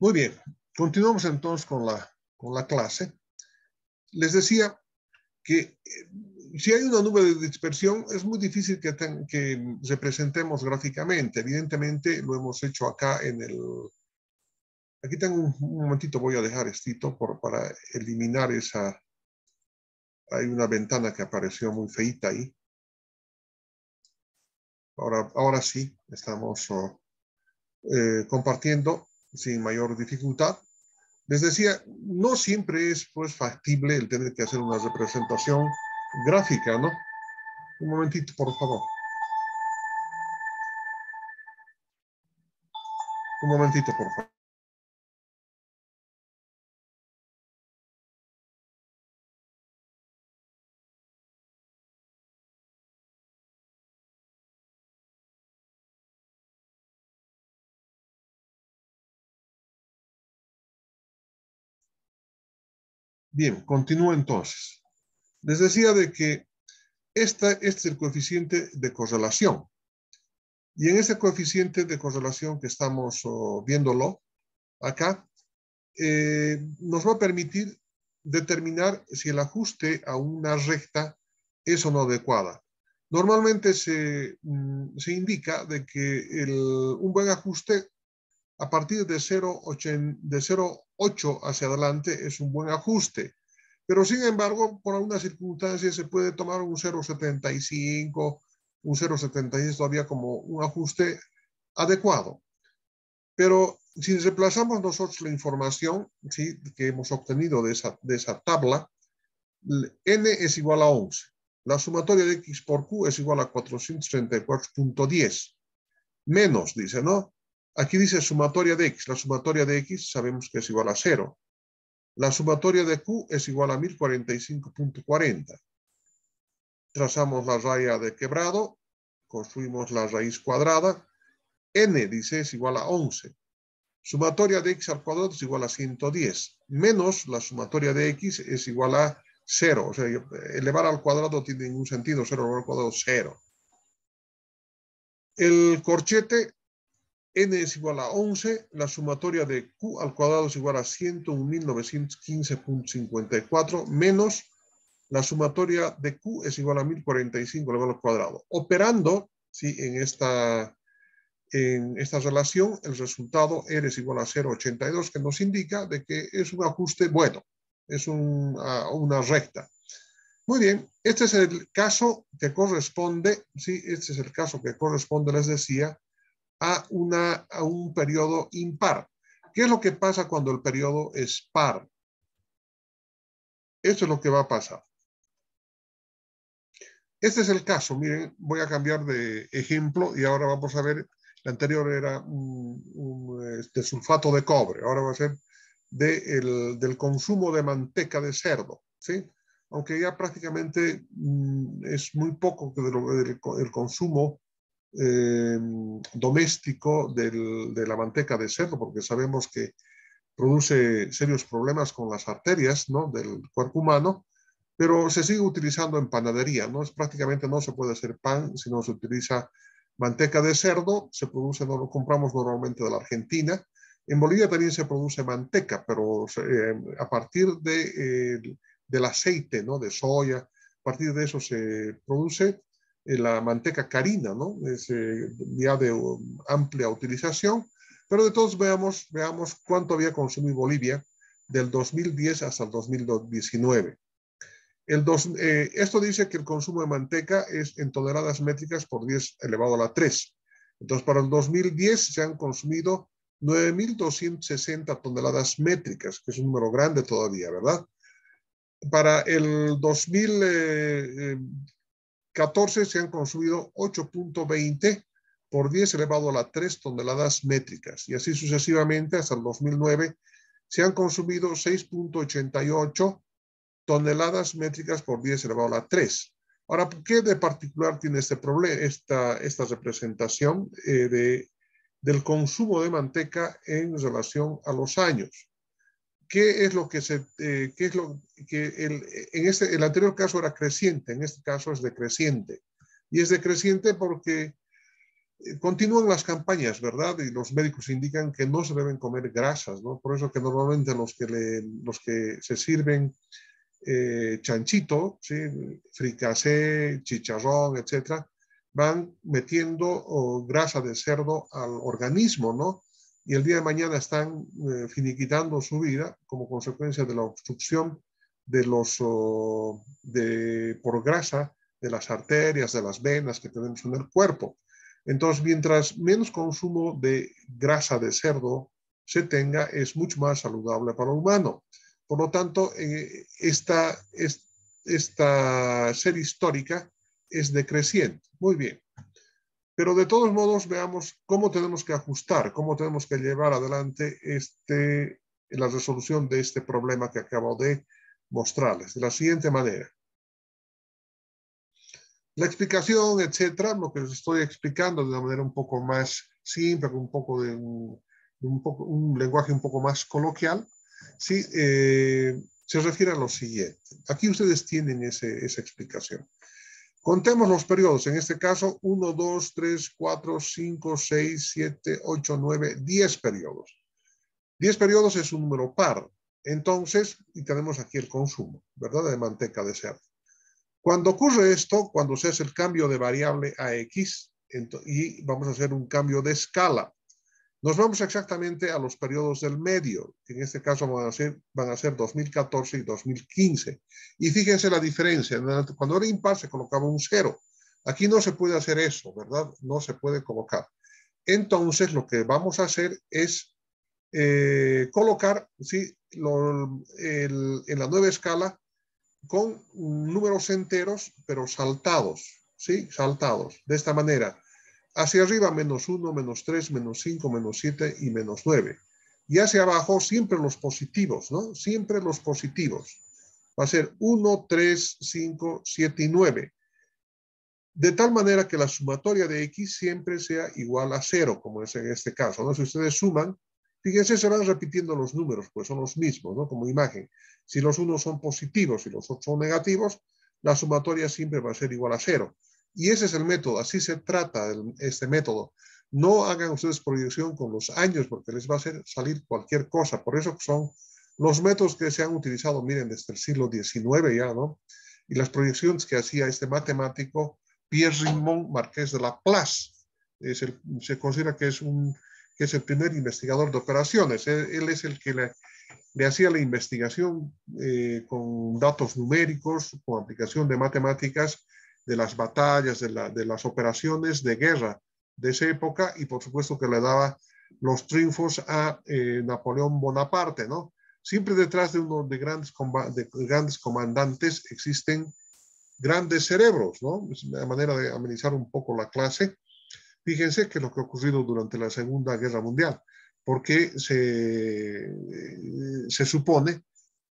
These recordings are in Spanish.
Muy bien, continuamos entonces con la, la clase. Les decía que eh, si hay una nube de dispersión es muy difícil que, que representemos gráficamente. Evidentemente lo hemos hecho acá en el, Aquí tengo un, momentito, voy a dejar esto por, para eliminar esa... Hay una ventana que apareció muy feita ahí. Ahora, ahora sí, estamos oh, eh, compartiendo sin mayor dificultad. Les decía, no siempre es pues, factible el tener que hacer una representación gráfica, ¿no? Un momentito, por favor. Un momentito, por favor. Bien, continúo entonces. Les decía de que esta, este es el coeficiente de correlación. Y en este coeficiente de correlación que estamos oh, viéndolo acá, eh, nos va a permitir determinar si el ajuste a una recta es o no adecuada. Normalmente se, mm, indica de que un buen ajuste a partir de 0,8 hacia adelante es un buen ajuste. Pero sin embargo, por algunas circunstancias se puede tomar un 0,75, un 0,76 todavía como un ajuste adecuado. Pero si reemplazamos nosotros la información que hemos obtenido de esa, de esa tabla, n es igual a 11. La sumatoria de x por q es igual a 434.10. Menos, dice, ¿no? Aquí dice sumatoria de x. La sumatoria de x sabemos que es igual a 0. La sumatoria de q es igual a 1045.40. Trazamos la raya de quebrado. Construimos la raíz cuadrada. n, dice, es igual a 11. Sumatoria de x al cuadrado es igual a 110. Menos la sumatoria de x es igual a 0. O sea, elevar al cuadrado tiene ningún sentido. 0 al cuadrado, 0. El corchete n es igual a 11, la sumatoria de q al cuadrado es igual a 101.915.54 menos la sumatoria de q es igual a 1045 elevado al cuadrado. Operando ¿sí? en, esta, en esta relación, el resultado r es igual a 0,82 que nos indica de que es un ajuste bueno, es una recta. Muy bien, este es el caso que corresponde, sí, este es el caso que corresponde, les decía, a, una, a un periodo impar. ¿Qué es lo que pasa cuando el periodo es par? Eso es lo que va a pasar. Este es el caso. Miren, voy a cambiar de ejemplo y ahora vamos a ver. El anterior era un, este, sulfato de cobre. Ahora va a ser del consumo de manteca de cerdo. ¿sí? Aunque ya prácticamente mm, es muy poco que el consumo Em, doméstico de la manteca de cerdo, porque sabemos que produce serios problemas con las arterias del cuerpo humano, pero se sigue utilizando en panadería, ¿no? Es, prácticamente no se puede hacer pan si no se utiliza manteca de cerdo, se produce, no lo compramos normalmente de la Argentina. En Bolivia también se produce manteca, pero em, a partir de, eh, del aceite, ¿no? De soya, a partir de eso se produce eh, la manteca carina, ¿no? Es ya eh, de um, amplia utilización, pero de todos veamos, veamos cuánto había consumido Bolivia del 2010 hasta el 2019. El eh, esto dice que el consumo de manteca es en toneladas métricas por 10 elevado a la 3. Entonces, para el 2010 se han consumido 9.260 toneladas métricas, que es un número grande todavía, ¿verdad? Para el 2000, 14 se han consumido 8.20 por 10 elevado a la 3 toneladas métricas y así sucesivamente hasta el 2009 se han consumido 6.88 toneladas métricas por 10 elevado a la 3. Ahora, ¿qué de particular tiene este problema, esta, esta representación eh, de, del consumo de manteca en relación a los años? ¿qué es lo que se, eh, qué es lo que el, en este, el anterior caso era creciente, en este caso es decreciente? Y es decreciente porque eh, continúan las campañas, ¿verdad? Y los médicos indican que no se deben comer grasas, ¿no? Por eso que normalmente los que, los que se sirven eh, chanchito, ¿sí? fricasé, chicharrón, etcétera, van metiendo oh, grasa de cerdo al organismo, ¿no? y el día de mañana están eh, finiquitando su vida como consecuencia de la obstrucción de los, de, por grasa de las arterias, de las venas que tenemos en el cuerpo. Entonces, mientras menos consumo de grasa de cerdo se tenga, es mucho más saludable para el humano. Por lo tanto, eh, esta, esta, esta serie histórica es decreciente. Muy bien. Pero de todos modos, veamos cómo tenemos que ajustar, cómo tenemos que llevar adelante este, la resolución de este problema que acabo de mostrarles. De la siguiente manera. La explicación, etcétera, lo que les estoy explicando de una manera un poco más simple, un poco de un, lenguaje un poco más coloquial, sí, eh, se refiere a lo siguiente. Aquí ustedes tienen esa explicación. Contemos los periodos, en este caso 1, 2, 3, 4, 5, 6, 7, 8, 9, 10 periodos. 10 periodos es un número par, entonces, y tenemos aquí el consumo, ¿verdad? De manteca de cerdo. Cuando ocurre esto, cuando se hace el cambio de variable a X, y vamos a hacer un cambio de escala, nos vamos exactamente a los periodos del medio, en este caso van a ser, van a ser 2014 y 2015. Y fíjense la diferencia, cuando era impar se colocaba un cero. Aquí no se puede hacer eso, ¿verdad? No se puede colocar. Entonces lo que vamos a hacer es eh, colocar ¿sí? en la nueva escala con números enteros, pero saltados, ¿sí? Saltados, de esta manera. Hacia arriba menos 1, menos 3, menos 5, menos 7 y menos 9. Y hacia abajo siempre los positivos, ¿no? Siempre los positivos. Va a ser 1, 3, 5, 7 y 9. De tal manera que la sumatoria de x siempre sea igual a 0, como es en este caso. ¿no? Si ustedes suman, fíjense, se van repitiendo los números, pues son los mismos, ¿no? Como imagen. Si los unos son positivos y los otros son negativos, la sumatoria siempre va a ser igual a 0. Y ese es el método, así se trata este método. No hagan ustedes proyección con los años porque les va a salir cualquier cosa. Por eso son los métodos que se han utilizado, miren, desde el siglo XIX ya, ¿no? Y las proyecciones que hacía este matemático Pierre rimón Marqués de Laplace. Es se considera que es, el primer investigador de operaciones. Él, es el que le, hacía la investigación eh, con datos numéricos, con aplicación de matemáticas de las batallas, de, las operaciones de guerra de esa época y por supuesto que le daba los triunfos a eh, Napoleón Bonaparte, ¿no? Siempre detrás de uno de grandes, grandes comandantes existen grandes cerebros, ¿no? Es una manera de amenizar un poco la clase. Fíjense que lo que ha ocurrido durante la Segunda Guerra Mundial, porque se, eh, se supone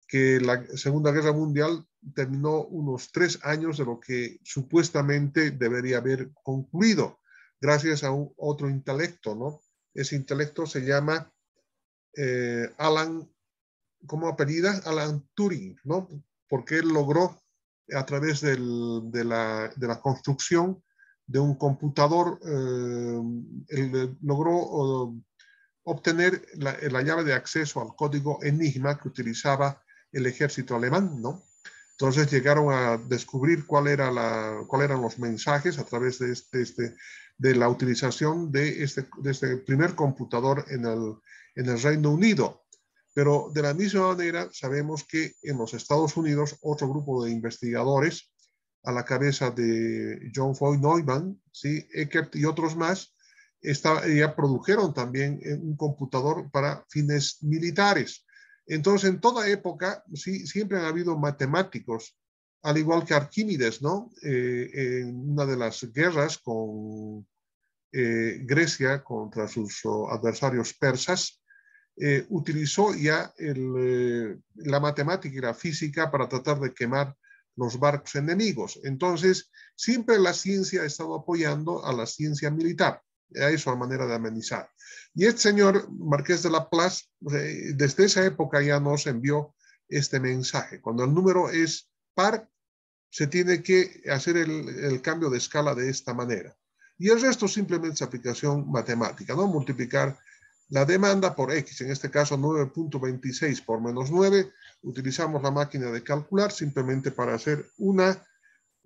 que la Segunda Guerra Mundial terminó unos tres años de lo que supuestamente debería haber concluido, gracias a un, otro intelecto, ¿no? Ese intelecto se llama eh, Alan, ¿cómo apellida? Alan Turing, ¿no? Porque él logró a través del, de, la, construcción de un computador, eh, eh, logró oh, obtener la, llave de acceso al código Enigma que utilizaba el ejército alemán, ¿no? Entonces llegaron a descubrir cuál era la, cuál eran los mensajes a través este, de, este, de la utilización de este, de este primer computador en el, en el Reino Unido. Pero de la misma manera sabemos que en los Estados Unidos otro grupo de investigadores a la cabeza de John Foy Neumann, ¿sí? Eckert y otros más, ya produjeron también un computador para fines militares. Entonces, en toda época, siempre han habido matemáticos, al igual que Arquímedes, ¿no? Eh, en una de las guerras con eh, Grecia contra sus oh, adversarios persas, eh, utilizó ya la matemática y la física para tratar de quemar los barcos enemigos. Entonces, siempre la ciencia ha estado apoyando a la ciencia militar es su manera de amenizar. Y este señor Marqués de la Plaza, eh, desde esa época ya nos envió este mensaje. Cuando el número es par, se tiene que hacer el, cambio de escala de esta manera. Y el resto simplemente es aplicación matemática, ¿no? Multiplicar la demanda por X, en este caso 9.26 por menos 9, utilizamos la máquina de calcular simplemente para hacer una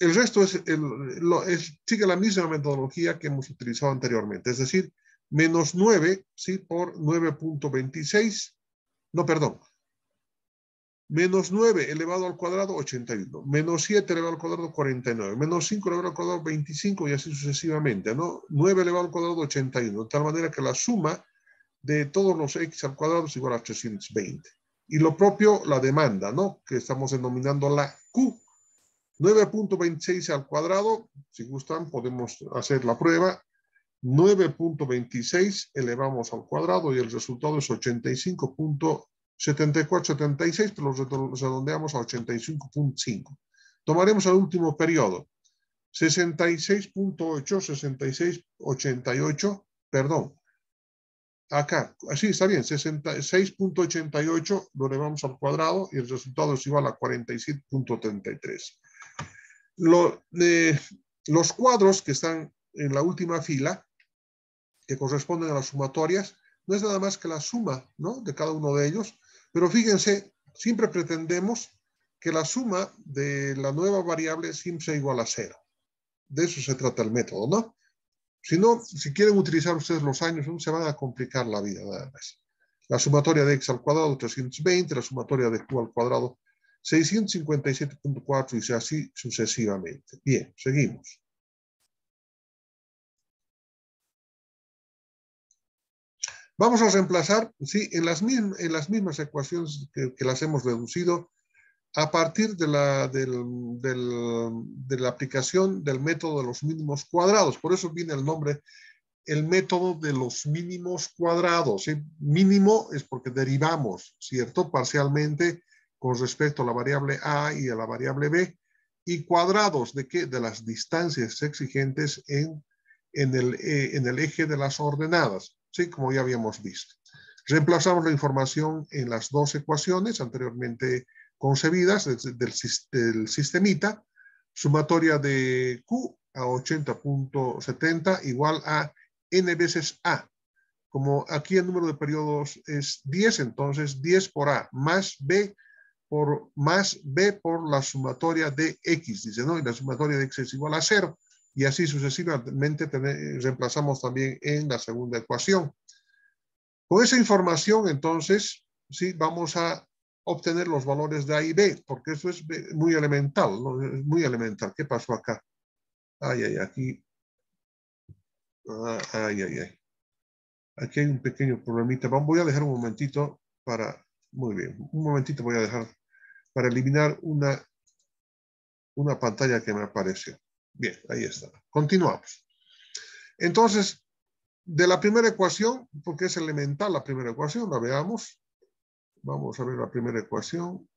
el resto es, sigue la misma metodología que hemos utilizado anteriormente, es decir, menos 9 ¿sí? por 9.26, no, perdón, menos 9 elevado al cuadrado, 81, menos 7 elevado al cuadrado, 49, menos 5 elevado al cuadrado, 25 y así sucesivamente, ¿no? 9 elevado al cuadrado, 81, de tal manera que la suma de todos los x al cuadrado es igual a 820. Y lo propio, la demanda, ¿no? Que estamos denominando la Q, 9.26 al cuadrado, si gustan podemos hacer la prueba. 9.26 elevamos al cuadrado y el resultado es 85.7476, pero lo redondeamos a 85.5. Tomaremos el último periodo. 66.8, 66.88, perdón. Acá, así está bien, 66.88 lo elevamos al cuadrado y el resultado es igual a 47.33 los cuadros que están en la última fila, que corresponden a las sumatorias, no es nada más que la suma de cada uno de ellos, pero fíjense, siempre pretendemos que la suma de la nueva variable siempre sea igual a cero. De eso se trata el método, ¿no? Si no, si quieren utilizar ustedes los años, se van a complicar la vida La sumatoria de x al cuadrado 320, la sumatoria de q al cuadrado 657.4 y así sucesivamente. Bien, seguimos. Vamos a reemplazar, sí, en las, mismas, en las mismas ecuaciones que, las hemos reducido, a partir de la, de la aplicación del método de los mínimos cuadrados. Por eso viene el nombre, el método de los mínimos cuadrados. ¿sí? Mínimo es porque derivamos, ¿cierto? Parcialmente con respecto a la variable A y a la variable B y cuadrados de, qué? de las distancias exigentes en, en, el, eh, eje de las ordenadas, ¿sí? como ya habíamos visto. Reemplazamos la información en las dos ecuaciones anteriormente concebidas del, del, del sistemita, sumatoria de Q a 80.70 igual a n veces A. Como aquí el número de periodos es 10, entonces 10 por A más B por más b por la sumatoria de x, dice, ¿no? Y la sumatoria de x es igual a cero. Y así sucesivamente reemplazamos también en la segunda ecuación. Con esa información, entonces, sí, vamos a obtener los valores de A y B, porque eso es muy elemental, ¿no? es muy elemental. ¿Qué pasó acá? Ay, ay, aquí. Ah, ay, ay, ay. Aquí hay un pequeño problemita. Voy a dejar un momentito para... Muy bien, un momentito voy a dejar para eliminar una, una pantalla que me apareció. Bien, ahí está. Continuamos. Entonces, de la primera ecuación, porque es elemental la primera ecuación, la veamos. Vamos a ver la primera ecuación.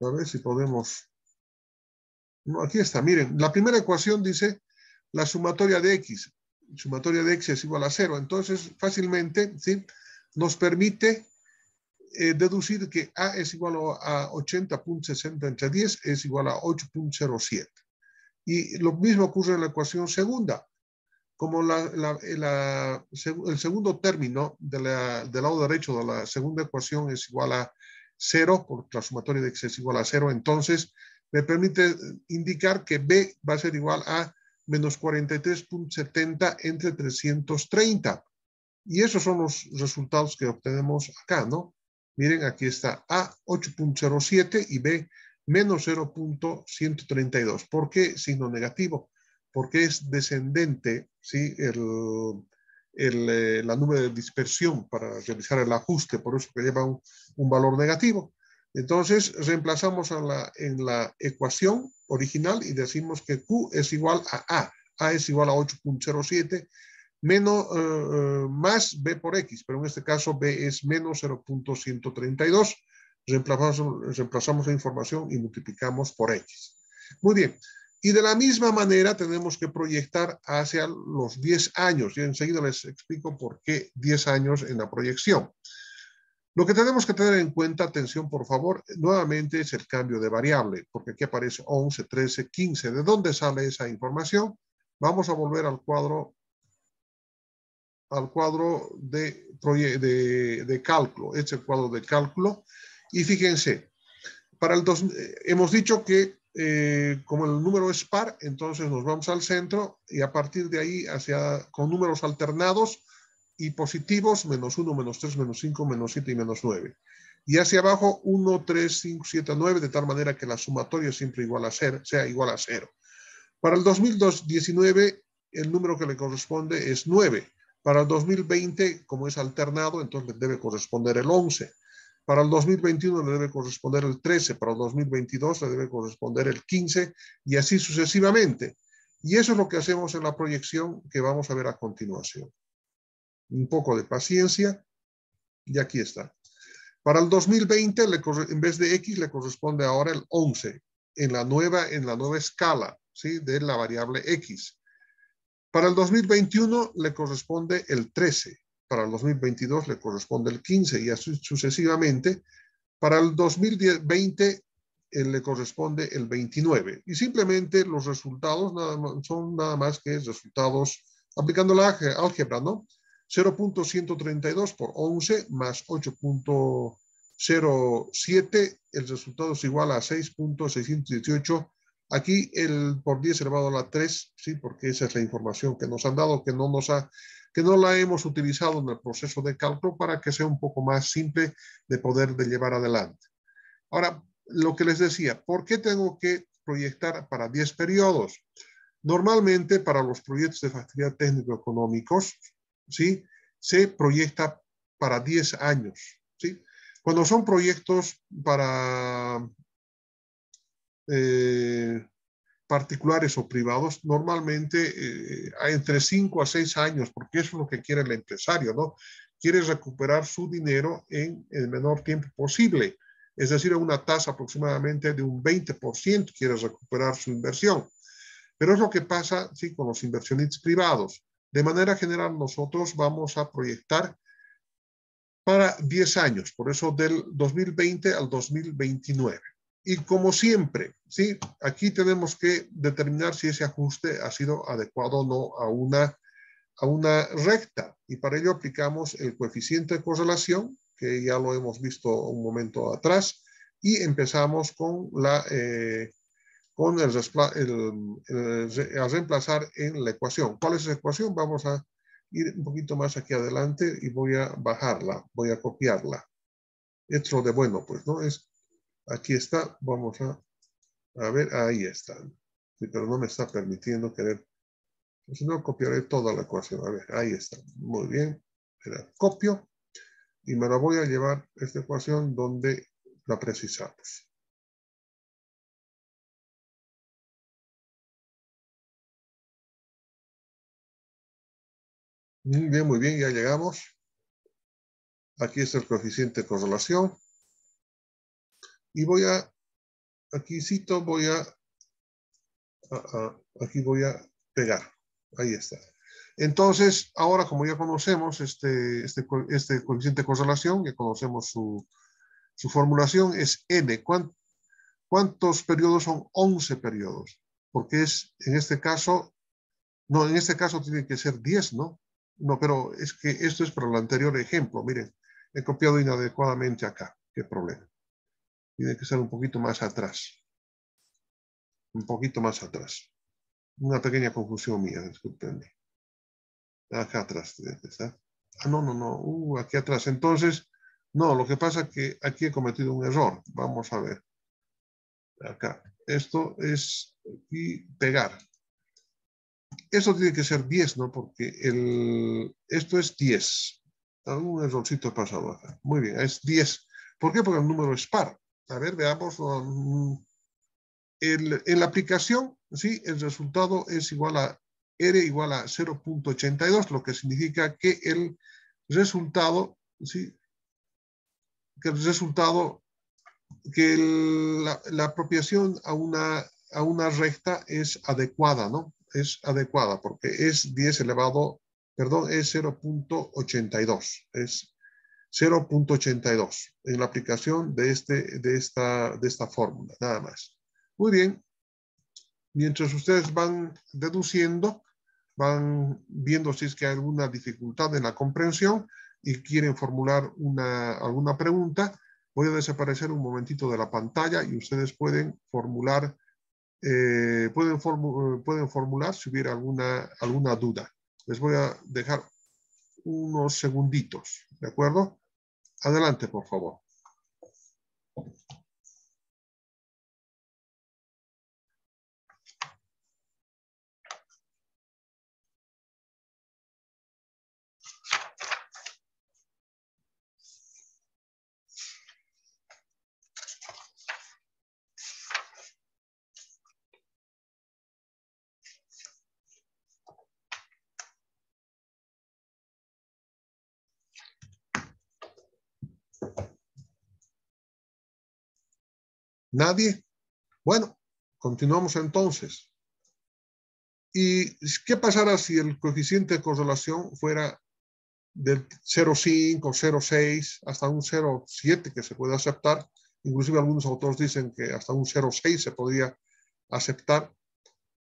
A ver si podemos... No, aquí está, miren, la primera ecuación dice la sumatoria de x. Sumatoria de x es igual a cero. Entonces, fácilmente, ¿sí? Nos permite eh, deducir que A es igual a 80.60 entre 10 es igual a 8.07. Y lo mismo ocurre en la ecuación segunda. Como el segundo término del lado derecho de la segunda ecuación es igual a 0, por la sumatoria de x es igual a 0, entonces me permite indicar que B va a ser igual a menos 43.70 entre 330. Y esos son los resultados que obtenemos acá, ¿no? Miren, aquí está A 8.07 y B menos 0.132. ¿Por qué signo negativo? Porque es descendente ¿sí? Eh, la nube de dispersión para realizar el ajuste, por eso que lleva un, valor negativo. Entonces, reemplazamos en la ecuación original y decimos que Q es igual a A. A es igual a 8.07 menos, eh, eh, más b por x, pero en este caso b es menos 0.132. Reemplazamos, reemplazamos la información y multiplicamos por x. Muy bien. Y de la misma manera tenemos que proyectar hacia los 10 años. Y enseguida les explico por qué 10 años en la proyección. Lo que tenemos que tener en cuenta, atención por favor, nuevamente es el cambio de variable, porque aquí aparece 11, 13, 15. ¿De dónde sale esa información? Vamos a volver al cuadro al cuadro de, de, de cálculo, este es el cuadro de cálculo, y fíjense, para el dos, eh, hemos dicho que eh, como el número es par, entonces nos vamos al centro y a partir de ahí hacia con números alternados y positivos, menos 1, menos 3, menos 5, menos 7 y menos 9. Y hacia abajo 1, 3, 5, 7, 9, de tal manera que la sumatoria siempre igual a cero, sea igual a 0. Para el 2019, el número que le corresponde es 9. Para el 2020, como es alternado, entonces le debe corresponder el 11. Para el 2021 le debe corresponder el 13, para el 2022 le debe corresponder el 15 y así sucesivamente. Y eso es lo que hacemos en la proyección que vamos a ver a continuación. Un poco de paciencia y aquí está. Para el 2020, en vez de X, le corresponde ahora el 11 en la nueva, en la nueva escala ¿sí? de la variable X. Para el 2021 le corresponde el 13, para el 2022 le corresponde el 15 y así sucesivamente. Para el 2020 eh, le corresponde el 29. Y simplemente los resultados son nada más que resultados aplicando la álgebra, ¿no? 0.132 por 11 más 8.07, el resultado es igual a 6.618 Aquí el por 10 elevado a la 3, sí, porque esa es la información que nos han dado, que no, nos ha, que no la hemos utilizado en el proceso de cálculo para que sea un poco más simple de poder de llevar adelante. Ahora, lo que les decía, ¿por qué tengo que proyectar para 10 periodos? Normalmente para los proyectos de factibilidad técnico-económicos, ¿sí? Se proyecta para 10 años, ¿sí? Cuando son proyectos para eh, particulares o privados, normalmente eh, entre 5 a 6 años, porque eso es lo que quiere el empresario, ¿no? Quiere recuperar su dinero en el menor tiempo posible, es decir, a una tasa aproximadamente de un 20% quiere recuperar su inversión. Pero es lo que pasa con los inversionistas privados. De manera general, nosotros vamos a proyectar para 10 años, por eso del 2020 al 2029. Y como siempre, ¿sí? aquí tenemos que determinar si ese ajuste ha sido adecuado o no a una, a una recta. Y para ello aplicamos el coeficiente de correlación, que ya lo hemos visto un momento atrás, y empezamos con, la, eh, con el, a reemplazar en la ecuación. ¿Cuál es esa ecuación? Vamos a ir un poquito más aquí adelante y voy a bajarla, voy a copiarla. Esto de bueno, pues, ¿no? Es Aquí está, vamos a, ver, ahí está. pero no me está permitiendo querer. Si pues, no, copiaré toda la ecuación. A ver, ahí está. Muy bien. copio y me la voy a llevar esta ecuación donde la precisamos. Muy bien, muy bien, ya llegamos. Aquí está el coeficiente de correlación. Y voy a, aquí cito, voy a, aquí voy a pegar. Ahí está. Entonces, ahora como ya conocemos este, este, este coeficiente de correlación, ya conocemos su, su formulación, es n. ¿Cuántos periodos son 11 periodos? Porque es, en este caso, no, en este caso tiene que ser 10, ¿no? No, pero es que esto es para el anterior ejemplo. Miren, he copiado inadecuadamente acá. ¿Qué problema? tiene que estar un poquito más atrás. Un poquito más atrás. Una pequeña confusión mía, disculpenme. Acá atrás Ah, no, no, no. Uh, aquí atrás. Entonces, no, lo que pasa es que aquí he cometido un error. Vamos a ver. Acá. Esto es aquí, pegar. Esto tiene que ser 10, ¿no? Porque el, esto es 10. Algún errorcito pasado acá. Muy bien, es 10. ¿Por qué? Porque el número es par. A ver, veamos. Um, el, en la aplicación, ¿sí? el resultado es igual a R igual a 0.82, lo que significa que el resultado, ¿sí? que el resultado, que la, apropiación a una, a una recta es adecuada, ¿no? Es adecuada porque es 10 elevado, perdón, es 0.82, es 0.82 en la aplicación de, este, de, esta, de esta fórmula, nada más. Muy bien. Mientras ustedes van deduciendo, van viendo si es que hay alguna dificultad en la comprensión y quieren formular alguna pregunta, voy a desaparecer un momentito de la pantalla y ustedes pueden formular, eh, pueden, pueden formular si hubiera alguna, alguna duda. Les voy a dejar unos segunditos, ¿de acuerdo? Adelante, por favor. ¿Nadie? Bueno, continuamos entonces. ¿Y qué pasará si el coeficiente de correlación fuera del 0,5, 0,6, hasta un 0,7 que se puede aceptar? Inclusive algunos autores dicen que hasta un 0,6 se podría aceptar.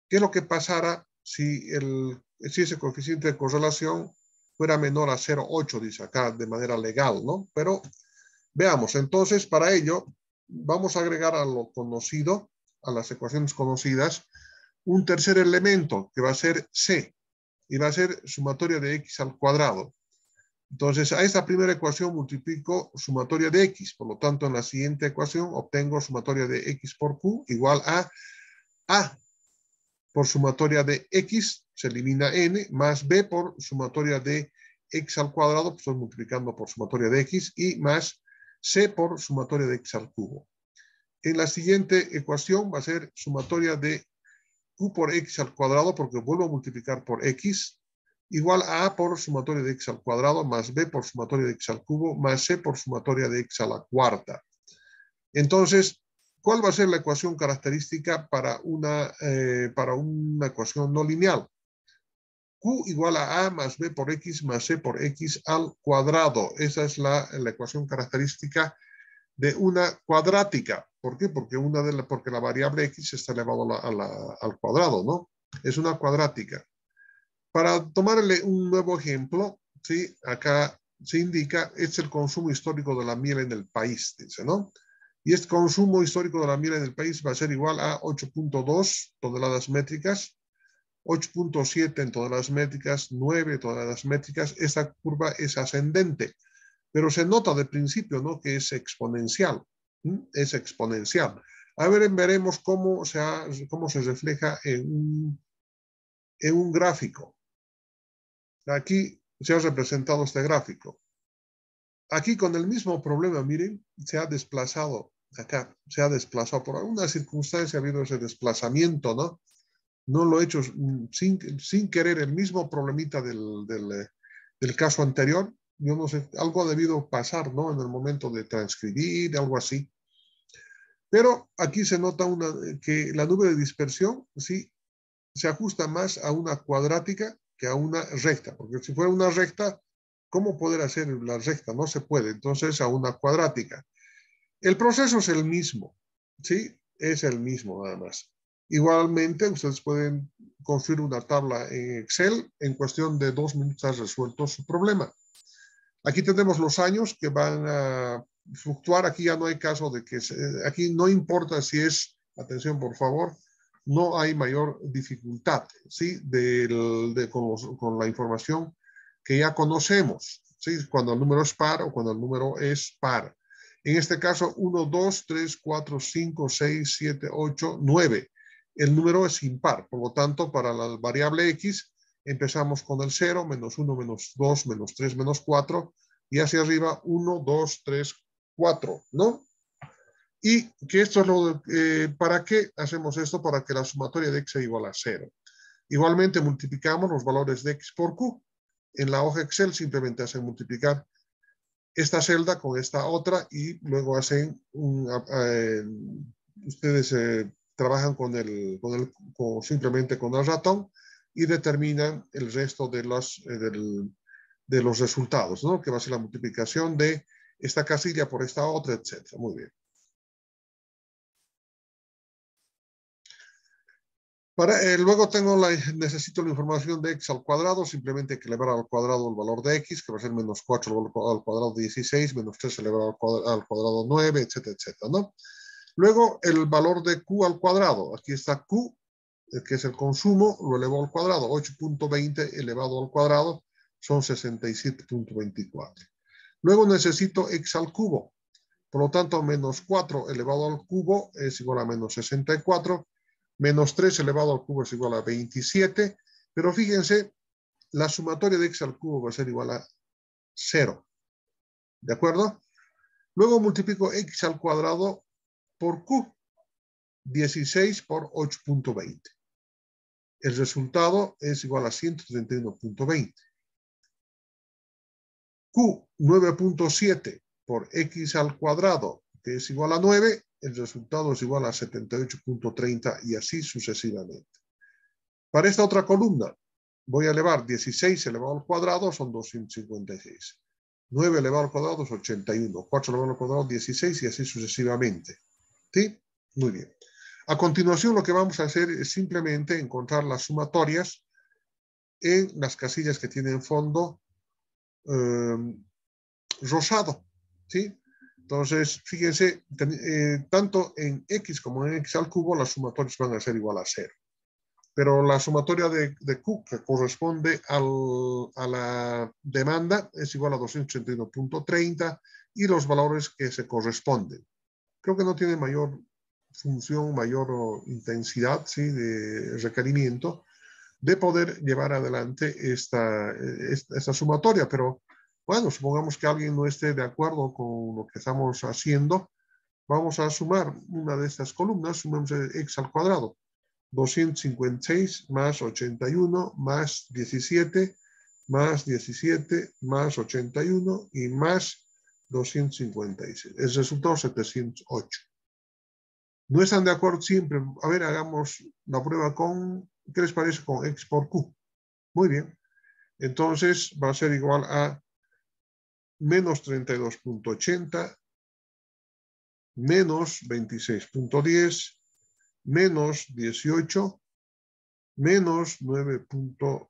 ¿Qué es lo que pasará si, el, si ese coeficiente de correlación fuera menor a 0,8, dice acá, de manera legal, ¿no? Pero veamos, entonces, para ello, vamos a agregar a lo conocido, a las ecuaciones conocidas, un tercer elemento que va a ser C y va a ser sumatoria de X al cuadrado. Entonces, a esta primera ecuación multiplico sumatoria de X. Por lo tanto, en la siguiente ecuación obtengo sumatoria de X por Q igual a A por sumatoria de X, se elimina N, más B por sumatoria de X al cuadrado, pues estoy multiplicando por sumatoria de X, y más C por sumatoria de X al cubo. En la siguiente ecuación va a ser sumatoria de Q por X al cuadrado, porque vuelvo a multiplicar por X, igual a A por sumatoria de X al cuadrado, más B por sumatoria de X al cubo, más C por sumatoria de X a la cuarta. Entonces, ¿cuál va a ser la ecuación característica para una, eh, para una ecuación no lineal? Q igual a A más B por X más C por X al cuadrado. Esa es la, ecuación característica de una cuadrática. ¿Por qué? Porque, una de la, porque la variable X está elevada al cuadrado, ¿no? Es una cuadrática. Para tomarle un nuevo ejemplo, ¿sí? acá se indica, es el consumo histórico de la miel en el país, dice, ¿no? Y este consumo histórico de la miel en el país va a ser igual a 8.2 toneladas métricas 8.7 en todas las métricas, 9 en todas las métricas. Esta curva es ascendente, pero se nota de principio ¿no? que es exponencial. Es exponencial. A ver, veremos cómo se, cómo se refleja en un, en un gráfico. Aquí se ha representado este gráfico. Aquí con el mismo problema, miren, se ha desplazado acá, se ha desplazado por alguna circunstancia, ha habido ese desplazamiento, ¿no? no lo he hecho mm, sin, querer, el mismo problemita eh, del, caso anterior, yo no sé, algo ha debido pasar, ¿no? En el momento de transcribir, algo así. Pero aquí se nota una, que la nube de dispersión, sí, se ajusta más a una cuadrática que a una recta, porque si fuera una recta, ¿cómo poder hacer la recta? No se puede, entonces a una cuadrática. El proceso es el mismo, ¿sí? Es el mismo nada más. Igualmente, ustedes pueden construir una tabla en Excel. En cuestión de dos minutos ha resuelto su problema. Aquí tenemos los años que van a fluctuar. Aquí ya no hay caso de que... aquí no importa si es... Atención, por favor. No hay mayor dificultad ¿sí? De, con, con la información que ya conocemos. ¿sí? Cuando el número es par o cuando el número es par. En este caso, 1, 2, 3, 4, 5, 6, 7, 8, 9 el número es impar. Por lo tanto, para la variable x empezamos con el 0, menos 1, menos 2, menos 3, menos 4 y hacia arriba 1, 2, 3, 4, ¿no? Y que esto es lo eh, ¿para qué hacemos esto? Para que la sumatoria de x sea igual a 0. Igualmente multiplicamos los valores de x por q. En la hoja Excel simplemente hacen multiplicar esta celda con esta otra y luego hacen, un, eh, ustedes eh, trabajan con el, con simplemente con el ratón y determinan el resto de los, eh, de los resultados, ¿no? que va a ser la multiplicación de esta casilla por esta otra, etc. Muy bien. Eh, luego tengo la, necesito la información de x al cuadrado, simplemente que elevar al cuadrado el valor de x, que va a ser menos 4 al cuadrado 16, menos 3 elevado al cuadrado, al cuadrado 9, etcétera, etcétera, ¿no? Luego el valor de Q al cuadrado. Aquí está Q, eh, que es el consumo, lo elevó al cuadrado. 8.20 elevado al cuadrado son 67.24. Luego necesito X al cubo. Por lo tanto, menos 4 elevado al cubo es igual a menos 64. Menos 3 elevado al cubo es igual a 27. Pero fíjense, la sumatoria de X al cubo va a ser igual a 0. ¿De acuerdo? Luego multiplico X al cuadrado por Q, 16 por 8.20. El resultado es igual a 131.20. Q, 9.7 por X al cuadrado, que es igual a 9, el resultado es igual a 78.30 y así sucesivamente. Para esta otra columna, voy a elevar 16 elevado al cuadrado, son 256. 9 elevado al cuadrado es 81. 4 elevado al cuadrado, 16 y así sucesivamente. ¿Sí? Muy bien. A continuación lo que vamos a hacer es simplemente encontrar las sumatorias en las casillas que tienen fondo em, rosado. ¿sí? Entonces, fíjense, eh, tanto en x como en x al cubo las sumatorias van a ser igual a cero. Pero la sumatoria de, de Q que corresponde a la demanda es igual a 281.30 y los valores que se corresponden creo que no tiene mayor función, mayor oh, intensidad ¿sí? de requerimiento de poder llevar adelante esta, eh, esta, sumatoria. Pero bueno, supongamos que alguien no esté de acuerdo con lo que estamos haciendo, vamos a sumar una de estas columnas, sumamos el x al cuadrado, 256 más 81 más 17 más 17 más 81 y más 256. El resultado 708. No están de acuerdo siempre. A ver, hagamos la prueba con, ¿qué les parece? Con X por Q. Muy bien. Entonces va a ser igual a menos 32.80, menos 26.10, menos 18, menos 9.2,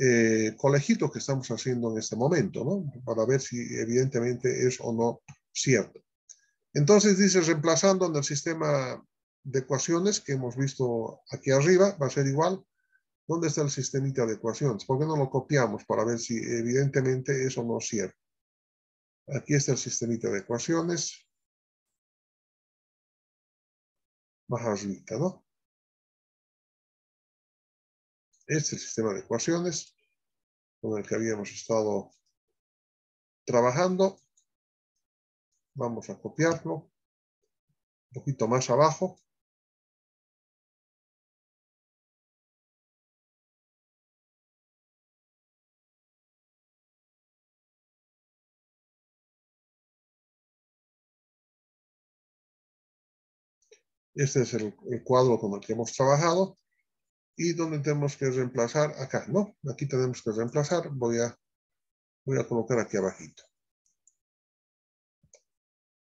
eh, que estamos haciendo en este momento, ¿no? Para ver si evidentemente es o no cierto. Entonces dice, reemplazando en el sistema de ecuaciones que hemos visto aquí arriba, va a ser igual. ¿Dónde está el sistemita de ecuaciones? ¿Por qué no lo copiamos para ver si evidentemente eso no es cierto? Aquí está el sistemita de ecuaciones. Más arriba, ¿no? es este el sistema de ecuaciones con el que habíamos estado trabajando. Vamos a copiarlo un poquito más abajo. Este es el, cuadro con el que hemos trabajado y donde tenemos que reemplazar acá, ¿no? Aquí tenemos que reemplazar, voy a, voy a colocar aquí abajito.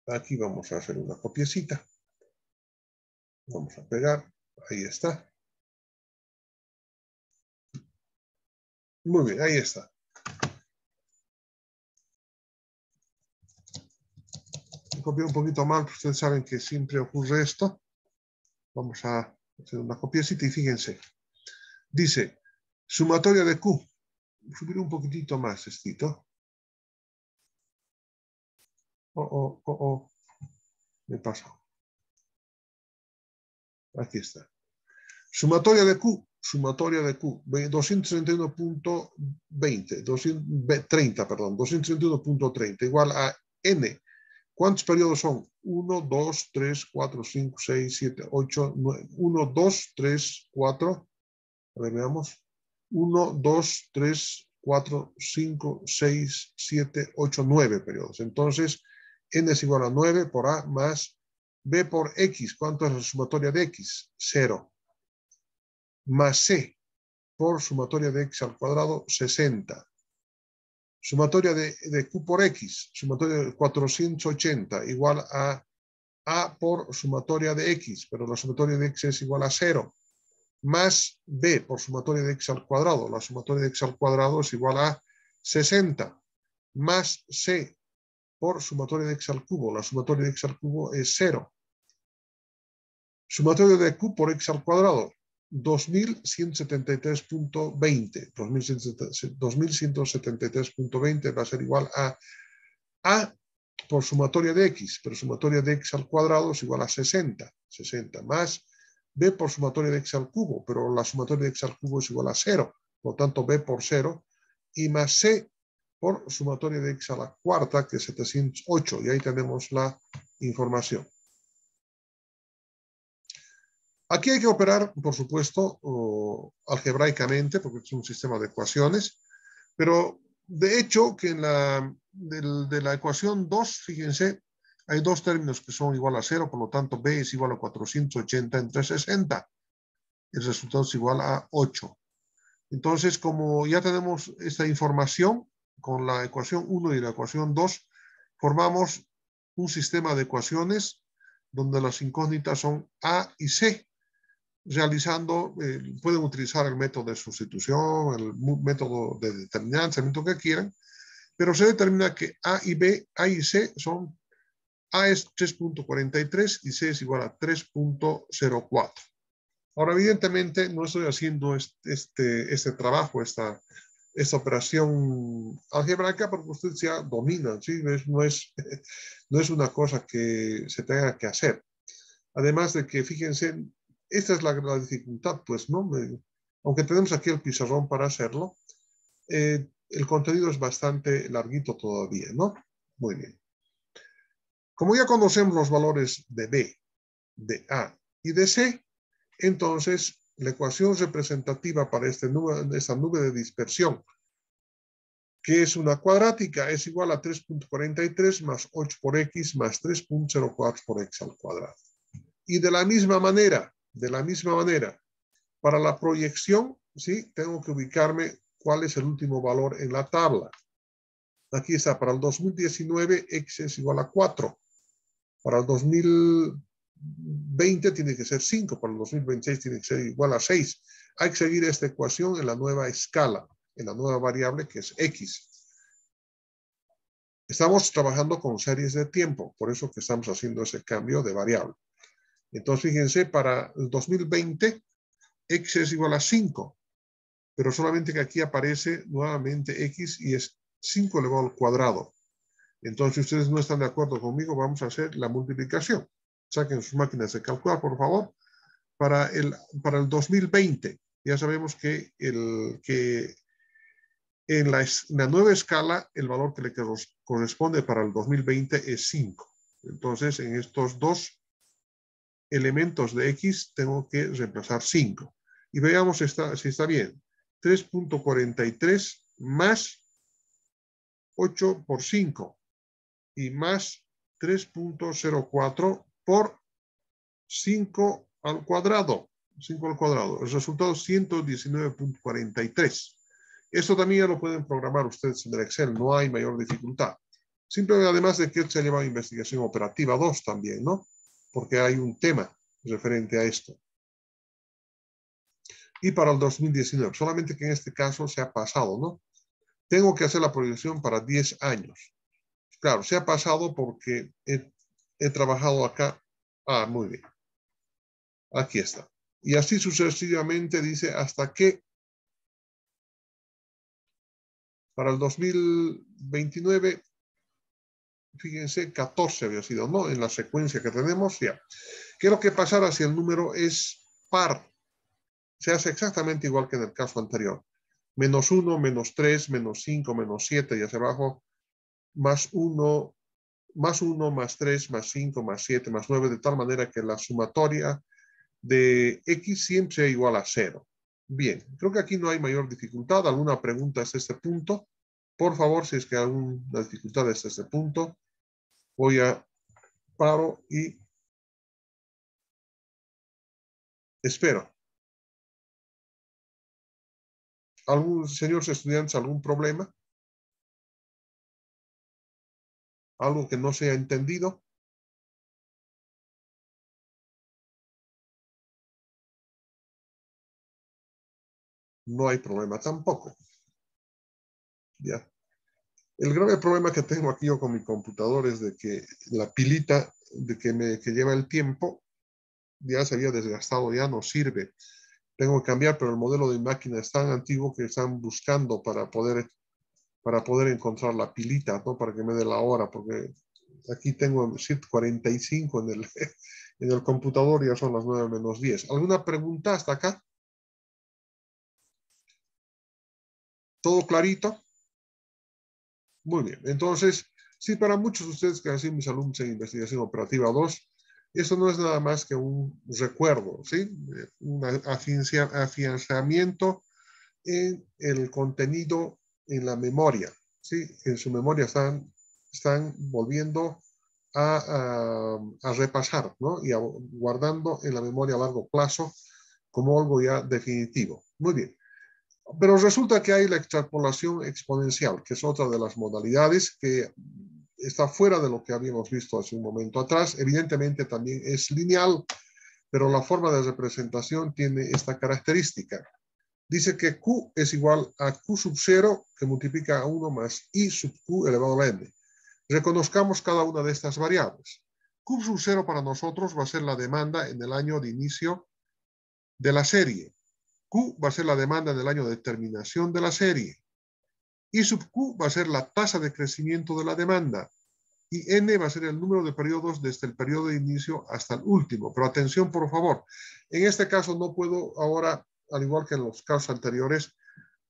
Aquí vamos a hacer una copiecita. Vamos a pegar, ahí está. Muy bien, ahí está. Copié un poquito mal, pues ustedes saben que siempre ocurre esto. Vamos a hacer una copiecita y fíjense. Dice, sumatoria de Q. Subir un poquitito más, estito. Oh, oh, oh, oh. Me paso. Aquí está. Sumatoria de Q. Sumatoria de Q. 231.20. 30, perdón. 231.30. Igual a N. ¿Cuántos periodos son? 1, 2, 3, 4, 5, 6, 7, 8, 9. 1, 2, 3, 4, a ver, veamos. 1, 2, 3, 4, 5, 6, 7, 8, 9 periodos. Entonces, n es igual a 9 por a más b por x. ¿Cuánto es la sumatoria de x? 0. Más c por sumatoria de x al cuadrado, 60. Sumatoria de, de q por x, sumatoria de 480, igual a a por sumatoria de x, pero la sumatoria de x es igual a 0 más b por sumatoria de x al cuadrado. La sumatoria de x al cuadrado es igual a 60 más c por sumatoria de x al cubo. La sumatoria de x al cubo es 0. Sumatoria de q por x al cuadrado, 2173.20. 2173.20 va a ser igual a a por sumatoria de x, pero sumatoria de x al cuadrado es igual a 60. 60 más b por sumatoria de x al cubo, pero la sumatoria de x al cubo es igual a 0, por lo tanto b por 0, y más c por sumatoria de x a la cuarta, que es 708, y ahí tenemos la información. Aquí hay que operar, por supuesto, algebraicamente, porque es un sistema de ecuaciones, pero de hecho que la, de, de la ecuación 2, fíjense, hay dos términos que son igual a cero, por lo tanto B es igual a 480 entre 60. El resultado es igual a 8. Entonces, como ya tenemos esta información con la ecuación 1 y la ecuación 2, formamos un sistema de ecuaciones donde las incógnitas son A y C, realizando, eh, pueden utilizar el método de sustitución, el método de determinancia, el método que quieran, pero se determina que A y B, A y C son a es 3.43 y C es igual a 3.04. Ahora, evidentemente, no estoy haciendo este, este, trabajo, esta, esta operación algebraica porque ustedes ya dominan, ¿sí? no, es, no es una cosa que se tenga que hacer. Además de que, fíjense, esta es la, dificultad, pues, ¿no? aunque tenemos aquí el pizarrón para hacerlo, eh, el contenido es bastante larguito todavía, ¿no? Muy bien. Como ya conocemos los valores de B, de A y de C, entonces la ecuación representativa para este esta nube de dispersión, que es una cuadrática, es igual a 3.43 más 8 por x más 3.04 por x al cuadrado. Y de la misma manera, de la misma manera, para la proyección, ¿sí? tengo que ubicarme cuál es el último valor en la tabla. Aquí está, para el 2019, x es igual a 4. Para el 2020 tiene que ser 5, para el 2026 tiene que ser igual a 6. Hay que seguir esta ecuación en la nueva escala, en la nueva variable que es X. Estamos trabajando con series de tiempo, por eso que estamos haciendo ese cambio de variable. Entonces, fíjense, para el 2020, X es igual a 5, pero solamente que aquí aparece nuevamente X y es 5 elevado al cuadrado. Entonces, ustedes no están de acuerdo conmigo, vamos a hacer la multiplicación. Saquen sus máquinas de calcular, por favor. Para el, para el 2020, ya sabemos que, el, que en la, nueva escala, el valor que le corresponde para el 2020 es 5. Entonces, en estos dos elementos de X, tengo que reemplazar 5. Y veamos si está, si está bien. 3.43 más 8 por 5 y más 3.04 por 5 al cuadrado. 5 al cuadrado. El resultado es 119.43. Esto también ya lo pueden programar ustedes en el Excel, no hay mayor dificultad. Simplemente, además de que se ha llevado investigación operativa 2 también, ¿no? Porque hay un tema referente a esto. Y para el 2019, solamente que en este caso se ha pasado, ¿no? Tengo que hacer la proyección para 10 años. Claro, se ha pasado porque he, trabajado acá. Ah, muy bien. Aquí está. Y así sucesivamente dice hasta que para el 2029, fíjense, 14 había sido, ¿no? En la secuencia que tenemos ya. ¿Qué es lo que pasará si el número es par? Se hace exactamente igual que en el caso anterior. Menos 1, menos 3, menos 5, menos 7 y hacia abajo más 1, más 1, 3, más 5, más 7, más 9, de tal manera que la sumatoria de x siempre sea igual a 0. Bien, creo que aquí no hay mayor dificultad. ¿Alguna pregunta hasta este punto? Por favor, si es que hay alguna dificultad hasta este punto, voy a paro y espero. ¿Algún, señores estudiantes, algún problema? algo que no sea entendido? No hay problema tampoco. Ya. El grave problema que tengo aquí yo con mi computador es de que la pilita de que, me, que lleva el tiempo ya se había desgastado, ya no sirve. Tengo que cambiar, pero el modelo de máquina es tan antiguo que están buscando para poder para poder encontrar la pilita, ¿no? Para que me dé la hora, porque aquí tengo 45 en el, en el computador, ya son las 9 menos 10. ¿Alguna pregunta hasta acá? ¿Todo clarito? Muy bien. Entonces, sí, para muchos de ustedes que han sido mis alumnos en investigación operativa 2, eso no es nada más que un recuerdo, ¿sí? Eh, un afianzamiento en el contenido en la memoria, ¿sí? En su memoria están, están volviendo a, repasar, Y guardando en la memoria a largo plazo como algo ya definitivo. Muy bien. Pero resulta que hay la extrapolación exponencial, que es otra de las modalidades que está fuera de lo que habíamos visto hace un momento atrás. Evidentemente también es lineal, pero la forma de representación tiene esta característica dice que Q es igual a Q sub 0 que multiplica a 1 más I sub Q elevado a n. Reconozcamos cada una de estas variables. Q sub 0 para nosotros va a ser la demanda en el año de inicio de la serie. Q va a ser la demanda en el año de terminación de la serie. I sub Q va a ser la tasa de crecimiento de la demanda. Y N va a ser el número de periodos desde el periodo de inicio hasta el último. Pero atención, por favor. En este caso no puedo ahora al igual que en los casos anteriores,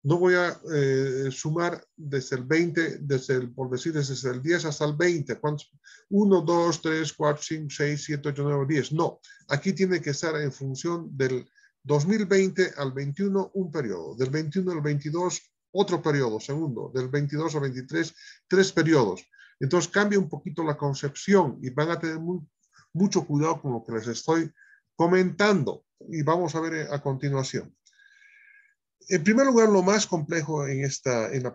no voy a eh, sumar desde el 20, desde el, por decir, desde el 10 hasta el 20. ¿Cuántos? 1, 2, 3, 4, 5, 6, 7, 8, 9, 10. No, aquí tiene que estar en función del 2020 al 21 un periodo, del 21 al 22 otro periodo, segundo, del 22 al 23 tres periodos. Entonces cambia un poquito la concepción y van a tener mucho cuidado con lo que les estoy comentando y vamos a ver eh, a continuación. En primer lugar, lo más complejo en, esta, en la